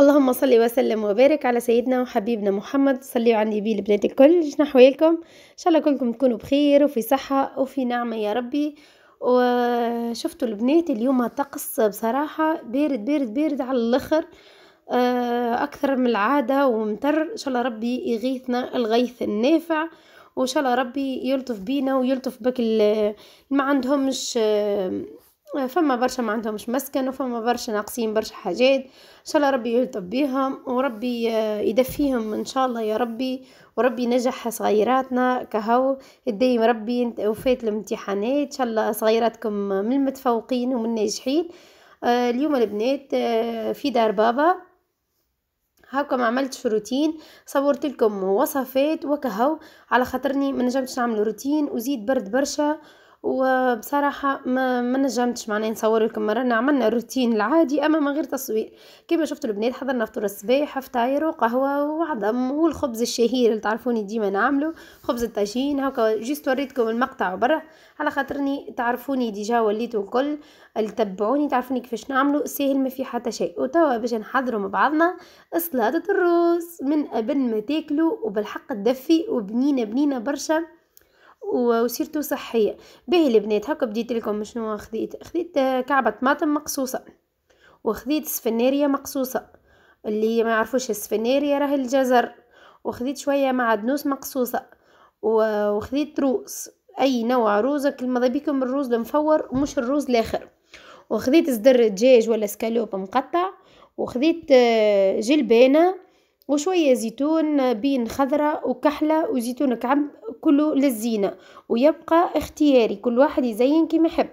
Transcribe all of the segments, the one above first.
اللهم صل وسلم وبارك على سيدنا وحبيبنا محمد صلي على النبي البنات الكل شنو احوالكم ان شاء الله كلكم تكونوا بخير وفي صحه وفي نعمه يا ربي وشفتوا البنات اليوم طقس بصراحه بارد بارد بارد على الاخر آه، اكثر من العاده ومطر ان شاء الله ربي يغيثنا الغيث النافع وان شاء الله ربي يلطف بينا ويلطف بك اللي ما عندهمش آه، فما برشا ما عندهمش مسكن وفما برشا ناقصين برشا حاجات ان شاء الله ربي يلطف بيهم وربي يدفيهم ان شاء الله يا ربي وربي ينجح صغيراتنا كهو الدايم ربي وفات الامتحانات ان شاء الله صغيراتكم من المتفوقين ومن الناجحين آه، اليوم البنات آه، في دار بابا هاكم عملت روتين صورت لكم وصفات وكهو على خاطرني ما نجمتش نعمل روتين وزيد برد برشا وبصراحه ما, ما نجمتش معناها نصور لكم مرنا عملنا الروتين العادي اما من غير تصوير كما شفتوا البنات حضرنا فطور الصباح فطاير وقهوه وعظم والخبز الشهير اللي تعرفوني ديما نعمله خبز الطاجين هكا جيست وريتكم المقطع برا على خاطرني تعرفوني ديجا وليتو الكل اللي تبعوني تعرفوني كيفاش نعملو ساهل ما في حتى شيء وتوا باش نحضروا مع بعضنا سلطه الروز من قبل ما تاكلوا وبالحق تدفي وبنينه بنينه برشا وسيرته صحيه به البنات هكا بديت لكم شنو خديت خديت كعبه طماطم مقصوصه وخديت سفناريه مقصوصه اللي ما يعرفوش السفناريه راهي الجزر وخديت شويه معدنوس مقصوصه وخديت روز اي نوع روزك ماذا بيكم الروز المفور ومش الروز الاخر وخديت صدر دجاج ولا سكالوب مقطع وخديت آه، جلبانه وشويه زيتون بين خضرة وكحله وزيتون كعب كله للزينة ويبقى اختياري كل واحد يزين كيما يحب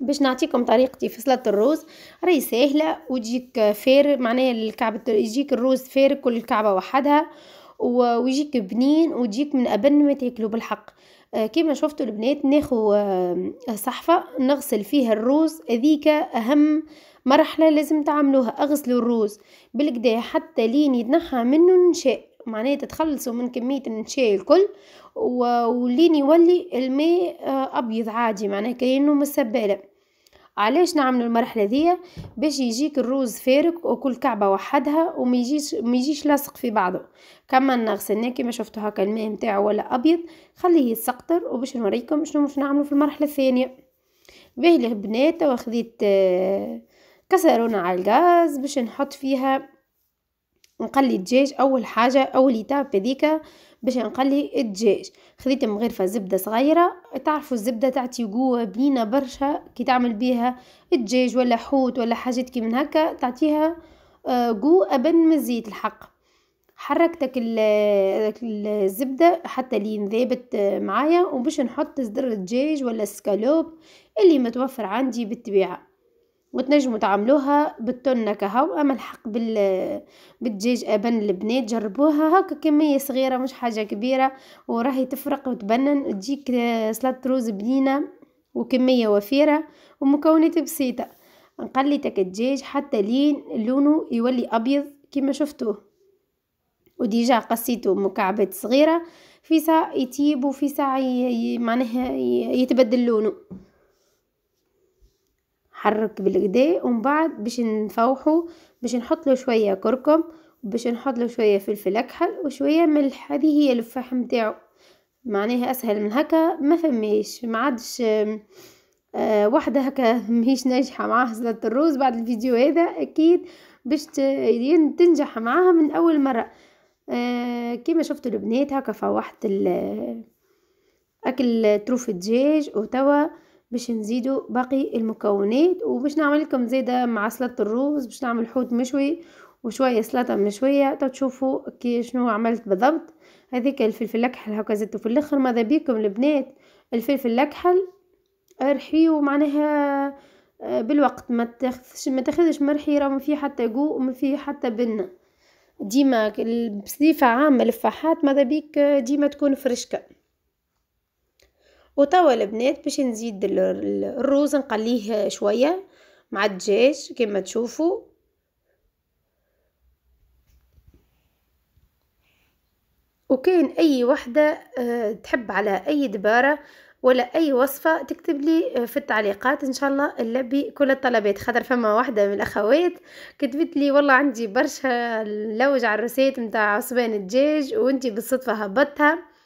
باش نعطيكم طريقتي في سلطه الروز راهي سهله وتجيك فير معناها الكعبه يجيك الروز فير كل كعبه وحدها ويجيك بنين وتجيك من ابن ما تاكلو بالحق آه، كما شفتوا البنات ناخو آه، صحفه نغسل فيها الروز هذيك اهم مرحله لازم تعملوها اغسلوا الروز بالكدا حتى لين يتنحى منه النشاء معناتها تتخلصوا من كمية النشا الكل ولين يولي الماء آه، أبيض عادي معناه كأنه مسبالة علاش نعمل المرحله دي باش يجيك الروز فارق وكل كعبه وحدها وما يجيش لاصق في بعضه كما غسلناه كما شفتوا هكا الماء نتاعو ولا ابيض خليه يتسقطر وباش نوريكم شنو باش نعمله في المرحله الثانيه باهي البنات واخذيت آه، كسرونه على الغاز باش نحط فيها نقلي الدجاج اول حاجه اول ايتاب هذيك باش نقلي الدجاج خديت مغرفه زبده صغيره تعرفوا الزبده تعطي قوه بنينه برشا كي تعمل بيها الدجاج ولا حوت ولا حاجات كي من هكا تعطيها آه، قو ابن من الزيت الحق حركتك الزبدة حتى اللي ذابت آه، معايا وباش نحط صدر الدجاج ولا السكالوب اللي متوفر عندي بالطبيعة وتنجموا تعملوها بالتونة كهو اما الحق بال بالدجاج ابن البنات جربوها هكا كميه صغيره مش حاجه كبيره وراهي تفرق وتبنن وتجيك سلطه روز بنينه وكميه وفيره ومكونات بسيطه نقلي تاك الدجاج حتى لين لونه يولي ابيض كما شفتوه وديجا قصيته مكعبات صغيره في ساعه يطيب وفي ساعه معناها يتبدل لونه حرك بالايديه ومن بعد باش نفوحو باش نحط له شويه كركم باش نحط له شويه فلفل اكحل وشويه ملح هذه هي الفاح نتاعو معناها اسهل من هكا ما فماش ما عادش آه هكا مهيش ناجحة معاها صلاة الروز بعد الفيديو هذا أكيد باش تنجح معاها من أول مرة آه كيما شفتوا البنات هكا فوحت أكل تروف الدجاج وتوا باش نزيدو باقي المكونات وباش نعمل لكم زيدة مع سلطة الروز باش نعمل حوت مشوي وشويه سلطه مشويه تشوفوا كي شنو عملت بالضبط هذيك الفلفل الاكحل هكا زدته في الاخر ماذا بيكم البنات الفلفل الاكحل ارحيو معناها آه، بالوقت ما تاخذش ما تاخذش مرحي راه ما فيه حتى جو وما فيه حتى بنه ديما بصفه عامه الفحات ماذا بيك ديما تكون فرشكه وتوا البنات باش نزيد الروز نقليه شويه مع الدجاج كما تشوفوا وكان اي وحده آه، تحب على اي دباره ولا اي وصفه تكتب لي آه، في التعليقات ان شاء الله نلبي كل الطلبات خاطر فما واحده من الاخوات كتبت لي والله عندي برشا لوج على الروسيت نتاع عصبان الدجاج وانتي بالصدفه هبطتها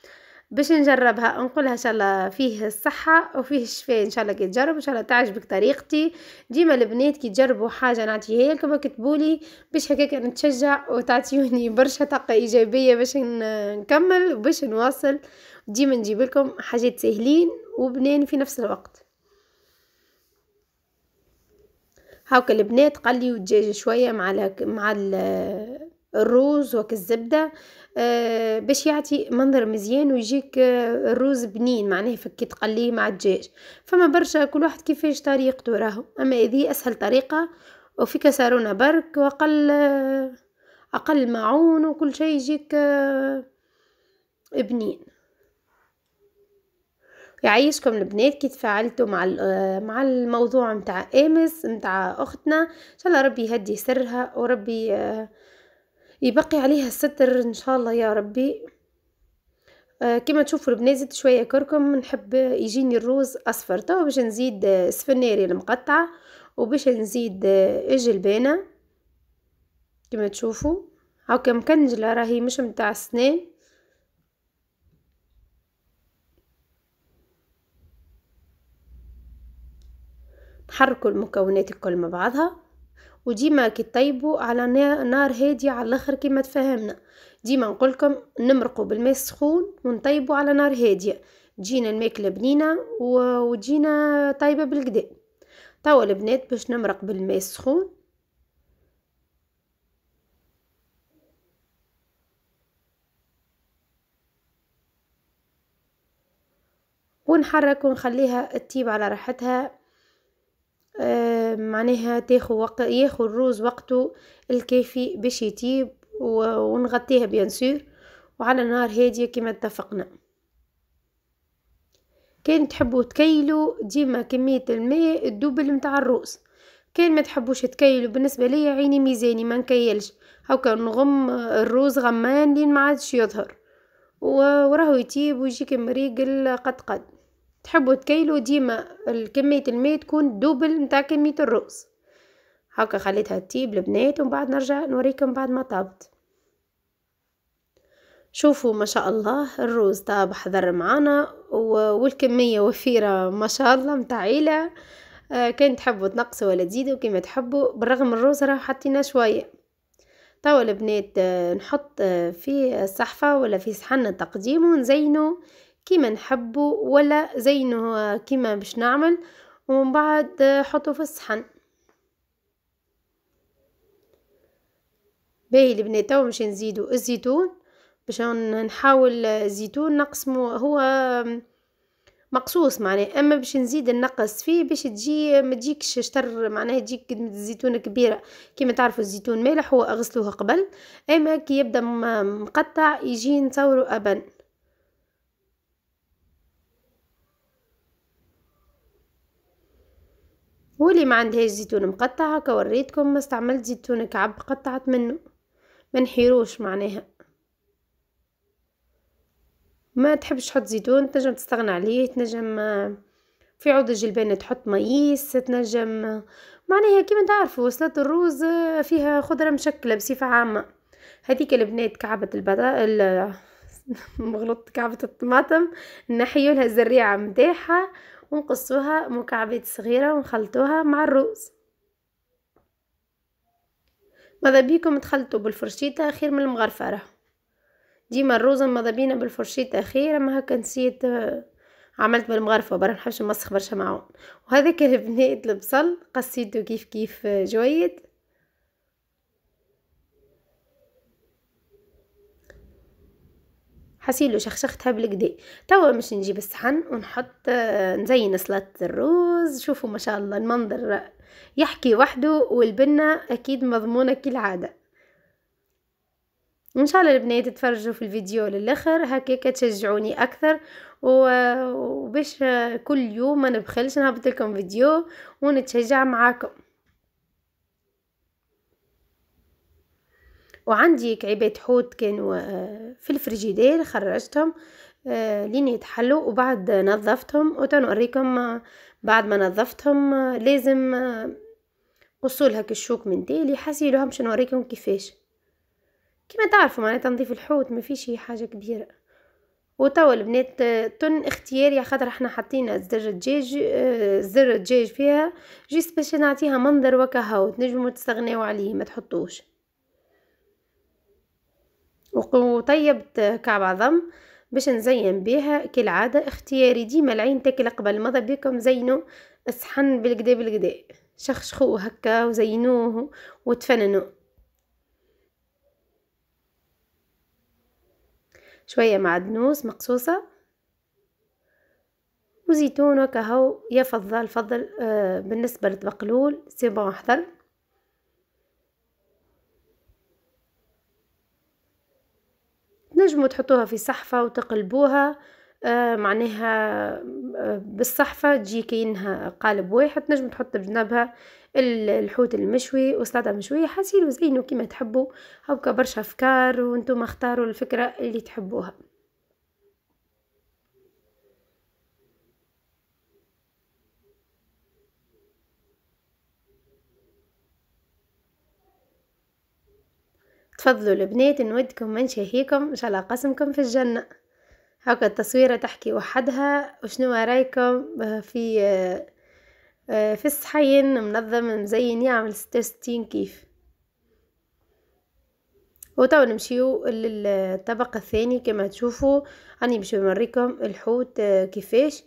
باش نجربها نقولها ان شاء الله فيه الصحه وفيه الشفاء ان شاء الله كي تجرب ان شاء الله تعجبك طريقتي ديما البنات كي تجربوا حاجه نعطيها لكم كتبولي لي باش هكاك نتشجع وتعطيوني برشا طاقه ايجابيه باش نكمل وباش نواصل ديما نجيب لكم حاجات سهلين وبنين في نفس الوقت هاكا البنات قلي الدجاج شويه مع مع الروز وكالزبدة آه باش يعطي منظر مزيان ويجيك آه الروز بنين معناه فك تقليه مع الدجاج فما برشا كل واحد كيفاش طريقته راهو اما هذه اسهل طريقة وفي كسرونة برك واقل آه اقل معون وكل شيء يجيك آه، بنين يعيشكم البنات كي تفاعلتوا مع آه، مع الموضوع نتاع امس نتاع اختنا ان شاء الله ربي يهدي سرها وربي آه يبقي عليها الستر ان شاء الله يا ربي آه كما تشوفوا البنات زدت شويه كركم نحب يجيني الروز اصفر توا باش نزيد آه، سفناري المقطعه وباش نزيد الجلبانه آه، كما تشوفوا هاكا مكنجله راهي مش متاع السنان حركوا المكونات الكل مع بعضها وديما كي طيبوا على نار هادية على الاخر كيما تفهمنا ديما نقولكم نمرقوا بالماء السخون ونطيبوا على نار هادية تجينا الماكله بنينه وتجينا طايبه بالقدا توا البنات باش نمرق بالماء السخون ونحرك ونخليها تطيب على راحتها معناها تاخو وق... ياخو الروز وقته الكافي باش يطيب و... ونغطيها بيان سور وعلى نار هادية كما اتفقنا كان تحبوا تكيلوا ديما كمية الماء الدوبل متاع الروز كان ما تحبوش تكيلوا بالنسبة ليا عيني ميزاني ما نكيلش هاكا نغم الروز غمان لين ما عادش يظهر وراهو يطيب ويجيك مريقل قد قد تحبوا تكيلوا ديما الكمية الماء تكون دوبل متاع كمية الرز هكا خليتها تطيب البنات ومن بعد نرجع نوريكم بعد ما طابت شوفوا ما شاء الله الرز طاب حضر معانا والكمية وفيرة ما شاء الله متاع عيلة آه، كان تحبوا تنقصوا ولا تزيدوا كيما تحبوا بالرغم الرز راه حطينا شوية توا البنات آه، نحط آه، في الصحفه ولا في صحن التقديم ونزينه كيما نحبو ولا زينه كيما باش نعمل ومن بعد حطو في الصحن باهي البنات تو باش نزيدو الزيتون باش نحاول الزيتون نقسمو هو مقصوص معناه اما باش نزيد النقص فيه باش تجي ما تجيكش شطر معناه تجيك قدمة الزيتونه كبيره كيما تعرفوا الزيتون مالح هو اغسلوه قبل اما كي يبدا مقطع يجي نصورو ابن واللي ما عندهاش زيتون مقطع هكا وريتكم ما استعملت زيتون كعب قطعت منه ما نحيروش معناها ما تحبش تحط زيتون تنجم تستغنى عليه تنجم آه، في عود الجلبانة تحط مايس تنجم آه، معناها كيما تعرفوا وصلات الروز آه، فيها خضرة مشكلة بصفة عامة هذيك البنات كعبة البطا ال... مغلط كعبة الطماطم نحيولها الزريعة متاعها ونقصوها مكعبات صغيرة ونخلطوها مع الرز ماذا بيكم تخلطوا بالفرشيطة خير من المغرفة ديما الروز ماذا بينا بالفرشيطة خير اما هكا نسيت آه، عملت بالمغرفة برا نحبش نمسخ برشا معاهم وهذاك البنات البصل قصيته كيف كيف آه، جويد حسيلو شخشختها بالكدي توا مش نجيب الصحن ونحط آه، نزين سلطة الروز شوفوا ما شاء الله المنظر يحكي وحده والبنة اكيد مضمونة كالعادة ان شاء الله البنات تفرجوا في الفيديو للاخر هكاك تشجعوني اكثر وباش كل يوم ما نبخلش نهبط لكم فيديو ونتشجع معاكم وعندي كعبات حوت كانوا في الفريجيدير خرجتهم آه، لين يتحلوا وبعد نظفتهم وتنوريكم آه، بعد ما نظفتهم آه، لازم وصول هك الشوك من تالي حسيلهم باش نوريكم كيفاش كما تعرفوا معنا تنظيف الحوت ما فيش حاجه كبيره وتوا البنات تن اختياري خاطر احنا حطينا زر الدجاج زر الدجاج فيها جيس باش نعطيها منظر وكهو تنجموا تستغناو عليه ما تحطوش وطيبت كعب عظم باش نزين بها كالعادة اختياري ديما العين تاكل قبل ماذا بكم زينو الصحن بالقدا بالقدا شخشخوه هكا وزينوه وتفننوا شوية معدنوس مقصوصة وزيتون وكهو يا فضل فضل آه بالنسبة للبقلول سيبون حضر تنجموا تحطوها في صحفة وتقلبوها آه معناها آه، بالصحفة تجي كأنها قالب واحد تنجم تحط بجنبها الحوت المشوي وسلطة مشوية حسين زينو كما تحبوا هكا برشا أفكار وانتم اختاروا الفكرة اللي تحبوها تفضلوا البنات نودكم من شهيكم إن شاء الله قسمكم في الجنة هكا التصويرة تحكي وحدها وشنو رايكم آه، في في آه، الصحين آه، منظم مزين يعمل ستة وستين كيف وتو نمشيو للطبق الثاني كما تشوفوا راني باش نوريكم الحوت كيفاش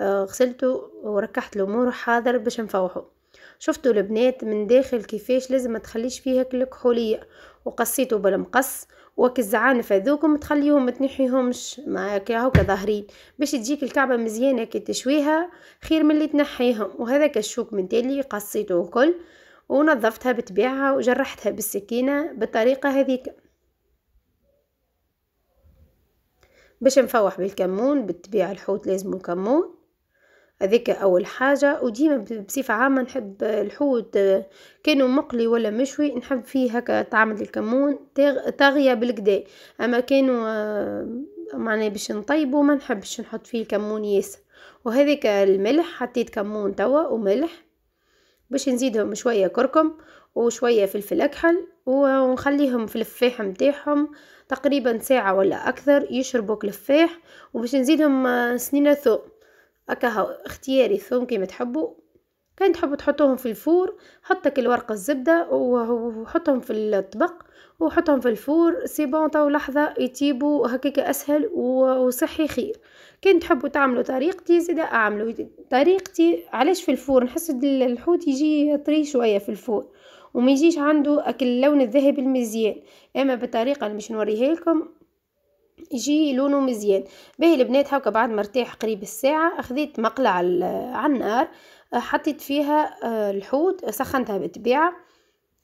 غسلته وركحت الامور حاضر باش نفوحه شفتوا البنات من داخل كيفاش لازم ما تخليش فيها هيك الكحوليه وقصيتوا بالمقص وكزعان فذوكم تخليهم ما تنحيهمش معاك هكا ظاهرين باش تجيك الكعبه مزيانه كي تشويها خير من اللي تنحيهم وهذا الشوك من تالي قصيته الكل ونظفتها بتبيعها وجرحتها بالسكينه بالطريقه هذيك باش نفوح بالكمون بالطبيعة الحوت لازم كمون هذيك اول حاجه وديما بصفه عامه نحب الحوت آه، كانوا مقلي ولا مشوي نحب فيه هكا تعمل الكمون طاغيه بالكدا اما كانوا آه، معناه باش نطيبو ما نحبش نحط فيه الكمون ياسر وهذيك الملح حطيت كمون توا وملح باش نزيدهم شويه كركم وشويه فلفل اكحل ونخليهم في الفاح نتاعهم تقريبا ساعه ولا اكثر يشربوا كلفاح وباش نزيدهم آه، سنين ثوم أكهو اختياري الثوم كيما تحبوا كان تحبوا تحطوهم في الفور حطك الورق الزبدة وحطهم في الطبق وحطهم في الفور سي بون طاو لحظة يطيبوا هكاك أسهل وصحي خير كان تحبوا تعملوا طريقتي زيدا أعملوا طريقتي علاش في الفور نحس الحوت يجي طري شوية في الفور وما يجيش عنده أكل اللون الذهبي المزيان أما بالطريقة اللي مش نوريها لكم يجي لونه مزيان باهي البنات هاكا بعد ما ارتاح قريب الساعه اخذت مقلع على النار آه، حطيت فيها آه، الحوت سخنتها بالطبيعه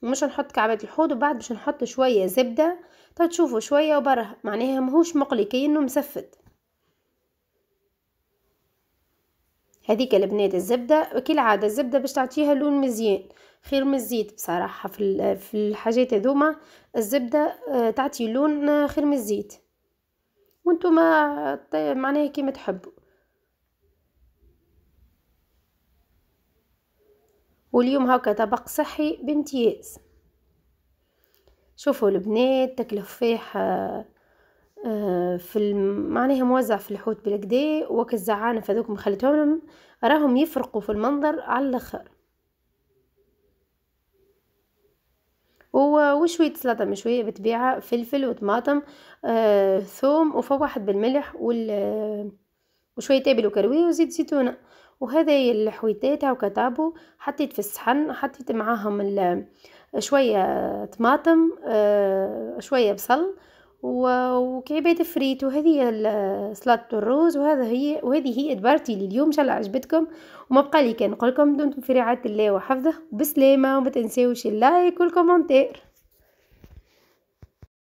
مش نحط كعبات الحوت وبعد باش نحط شويه زبده تا طيب تشوفوا شويه وبره معناها ماهوش مقلي كأنه مسفت هذيك البنات الزبده وكالعاده الزبده باش تعطيها لون مزيان خير من الزيت بصراحه في في الحاجات هذوما الزبده آه، تعطي لون خير من الزيت وانتم طيب معناها كيما تحبوا واليوم هكا طبق صحي بامتياز شوفوا البنات فيه آه، في معناها موزع في الحوت بالكدا وكالزعانف هذوك مخليتهم راهم يفرقوا في المنظر على الاخر وشوية سلطة مشوية بتبيعها فلفل وطماطم آه ثوم وفوحت بالملح وال وشوية ابل وكروية وزيت زيتونة وهذا الحويتات هاو كتابو حطيت في الصحن حطيت معاهم شوية طماطم آه شوية بصل وكعبات فريت وهذه هي سلطة الروز وهذا هي وهذه هي ادبارتي لليوم ان شاء الله عجبتكم وما بقى لي كان نقول لكم دمتم في رعايه الله وحفظه وبسلامه وما تنساوش اللايك والكومنتير